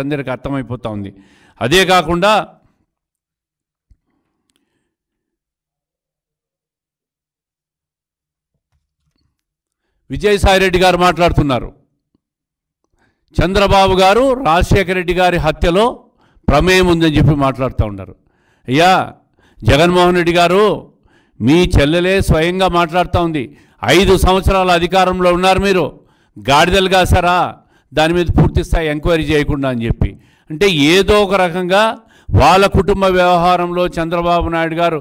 అందరికీ అర్థమైపోతూ ఉంది అదే కాకుండా విజయసాయిరెడ్డి గారు మాట్లాడుతున్నారు చంద్రబాబు గారు రాజశేఖర రెడ్డి గారి హత్యలో ప్రమేయం ఉందని చెప్పి మాట్లాడుతూ ఉన్నారు అయ్యా జగన్మోహన్ రెడ్డి గారు మీ చెల్లెలే స్వయంగా మాట్లాడుతూ ఉంది ఐదు సంవత్సరాల అధికారంలో ఉన్నారు మీరు గాడిదలు కాసారా దాని మీద పూర్తి స్థాయి ఎంక్వైరీ చేయకుండా అని చెప్పి అంటే ఏదో ఒక రకంగా వాళ్ళ కుటుంబ వ్యవహారంలో చంద్రబాబు నాయుడు గారు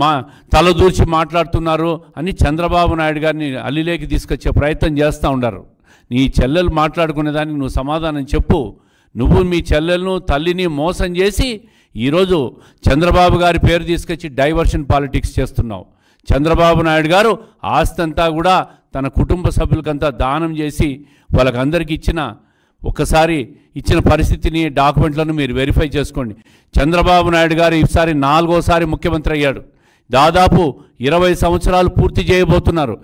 మా తలదూర్చి మాట్లాడుతున్నారు అని చంద్రబాబు నాయుడు గారిని అల్లిలేకి తీసుకొచ్చే ప్రయత్నం చేస్తూ ఉన్నారు నీ చెల్లెలు మాట్లాడుకునే దానికి నువ్వు సమాధానం చెప్పు నువ్వు మీ చెల్లెలను తల్లిని మోసం చేసి ఈరోజు చంద్రబాబు గారి పేరు తీసుకొచ్చి డైవర్షన్ పాలిటిక్స్ చేస్తున్నావు చంద్రబాబు నాయుడు గారు అంతా కూడా తన కుటుంబ సభ్యులకంతా దానం చేసి వాళ్ళకందరికీ ఇచ్చిన ఒకసారి ఇచ్చిన పరిస్థితిని డాక్యుమెంట్లను మీరు వెరిఫై చేసుకోండి చంద్రబాబు నాయుడు గారు ఈసారి నాలుగోసారి ముఖ్యమంత్రి అయ్యాడు దాదాపు ఇరవై సంవత్సరాలు పూర్తి చేయబోతున్నారు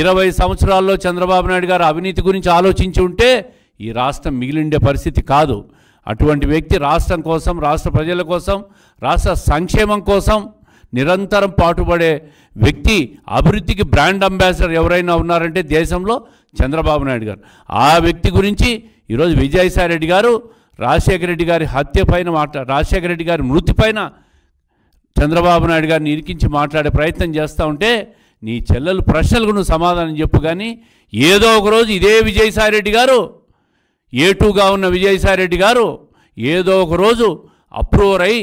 ఇరవై సంవత్సరాల్లో చంద్రబాబు నాయుడు గారు అవినీతి గురించి ఆలోచించి ఉంటే ఈ రాష్ట్రం మిగిలిండే పరిస్థితి కాదు అటువంటి వ్యక్తి రాష్ట్రం కోసం రాష్ట్ర ప్రజల కోసం రాష్ట్ర సంక్షేమం కోసం నిరంతరం పాటుపడే వ్యక్తి అభివృద్ధికి బ్రాండ్ అంబాసిడర్ ఎవరైనా ఉన్నారంటే దేశంలో చంద్రబాబు నాయుడు గారు ఆ వ్యక్తి గురించి ఈరోజు విజయసాయి రెడ్డి గారు రాజశేఖర రెడ్డి గారి హత్య పైన మాట్లా రాజశేఖర రెడ్డి గారి మృతి పైన చంద్రబాబు నాయుడు గారిని ఇరికించి మాట్లాడే ప్రయత్నం చేస్తూ ఉంటే నీ చెల్లెలు ప్రశ్నలకు నువ్వు సమాధానం చెప్పు కానీ ఏదో ఒకరోజు ఇదే విజయసాయి రెడ్డి గారు ఏ టూగా ఉన్న విజయసాయి రెడ్డి గారు ఏదో ఒకరోజు అప్రూవర్ అయి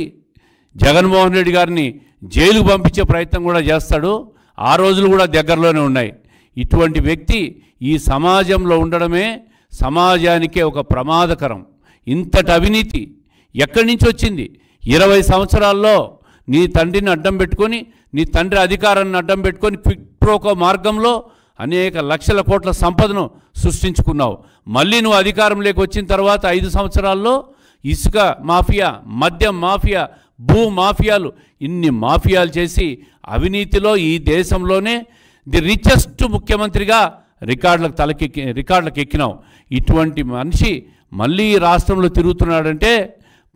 జగన్మోహన్ రెడ్డి గారిని జైలుకు పంపించే ప్రయత్నం కూడా చేస్తాడు ఆ రోజులు కూడా దగ్గరలోనే ఉన్నాయి ఇటువంటి వ్యక్తి ఈ సమాజంలో ఉండడమే సమాజానికే ఒక ప్రమాదకరం ఇంతటి అవినీతి ఎక్కడి నుంచి వచ్చింది ఇరవై సంవత్సరాల్లో నీ తండ్రిని అడ్డం పెట్టుకొని నీ తండ్రి అధికారాన్ని అడ్డం పెట్టుకొని క్విక్ ప్రోకో మార్గంలో అనేక లక్షల కోట్ల సంపదను సృష్టించుకున్నావు మళ్ళీ నువ్వు అధికారం లేకొచ్చిన తర్వాత ఐదు సంవత్సరాల్లో ఇసుక మాఫియా మద్యం మాఫియా భూ మాఫియాలు ఇన్ని మాఫియాలు చేసి అవినీతిలో ఈ దేశంలోనే ది రిచెస్ట్ ముఖ్యమంత్రిగా రికార్డులకు తలకెక్కి రికార్డులకు ఎక్కినాం ఇటువంటి మనిషి మళ్ళీ రాష్ట్రంలో తిరుగుతున్నాడంటే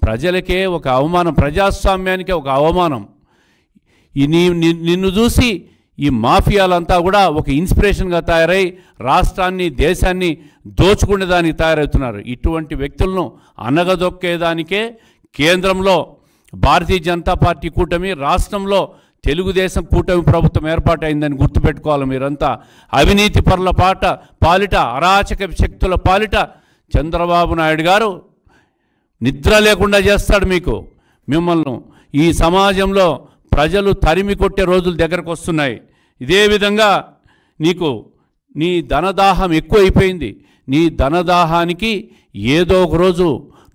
ప్రజలకే ఒక అవమానం ప్రజాస్వామ్యానికే ఒక అవమానం ఈ నీ నిన్ను చూసి ఈ మాఫియాలంతా కూడా ఒక ఇన్స్పిరేషన్గా తయారై రాష్ట్రాన్ని దేశాన్ని దోచుకునే దానికి తయారవుతున్నారు ఇటువంటి వ్యక్తులను అనగదొక్కేదానికే కేంద్రంలో భారతీయ జనతా పార్టీ కూటమి రాష్ట్రంలో తెలుగుదేశం కూటమి ప్రభుత్వం ఏర్పాటైందని గుర్తుపెట్టుకోవాలి మీరంతా అవినీతి పరుల పాట పాలిట అరాచక శక్తుల పాలిట చంద్రబాబు నాయుడు గారు నిద్ర లేకుండా చేస్తాడు మీకు మిమ్మల్ని ఈ సమాజంలో ప్రజలు తరిమి కొట్టే రోజులు దగ్గరకు వస్తున్నాయి ఇదే విధంగా నీకు నీ ధనదాహం ఎక్కువైపోయింది నీ ధనదాహానికి ఏదో ఒక రోజు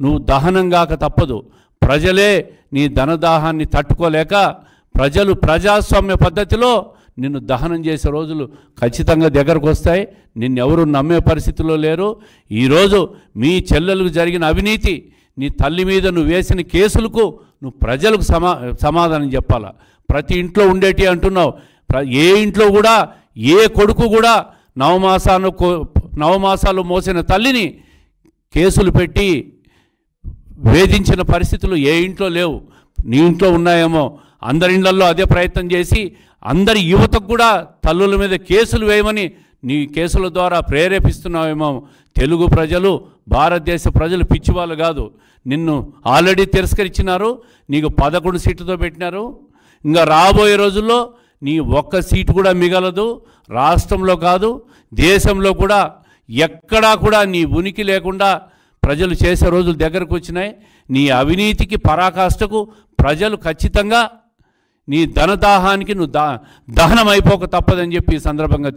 నువ్వు దహనం కాక తప్పదు ప్రజలే నీ ధనదాహాన్ని తట్టుకోలేక ప్రజలు ప్రజాస్వామ్య పద్ధతిలో నిన్ను దహనం చేసే రోజులు ఖచ్చితంగా దగ్గరకు వస్తాయి నిన్నెవరూ నమ్మే పరిస్థితిలో లేరు ఈరోజు మీ చెల్లెలకు జరిగిన అవినీతి నీ తల్లి మీద నువ్వు వేసిన కేసులకు నువ్వు ప్రజలకు సమా సమాధానం చెప్పాలా ప్రతి ఇంట్లో ఉండేటి అంటున్నావు ఏ ఇంట్లో కూడా ఏ కొడుకు కూడా నవమాసాను నవమాసాలు మోసిన తల్లిని కేసులు పెట్టి వేధించిన పరిస్థితులు ఏ ఇంట్లో లేవు నీ ఇంట్లో ఉన్నాయేమో అందరి ఇళ్లలో అదే ప్రయత్నం చేసి అందరి యువతకు కూడా తల్లుల మీద కేసులు వేయమని నీ కేసుల ద్వారా ప్రేరేపిస్తున్నావేమో తెలుగు ప్రజలు భారతదేశ ప్రజలు పిచ్చివాళ్ళు కాదు నిన్ను ఆల్రెడీ తిరస్కరించినారు నీకు పదకొండు సీట్లతో పెట్టినారు ఇంకా రాబోయే రోజుల్లో నీ ఒక్క సీటు కూడా మిగలదు రాష్ట్రంలో కాదు దేశంలో కూడా ఎక్కడా కూడా నీ ఉనికి లేకుండా ప్రజలు చేసే రోజులు దగ్గరకు వచ్చినాయి నీ అవినీతికి పరాకాష్ఠకు ప్రజలు ఖచ్చితంగా నీ ధనదాహానికి నువ్వు దా అయిపోక తప్పదని చెప్పి ఈ సందర్భంగా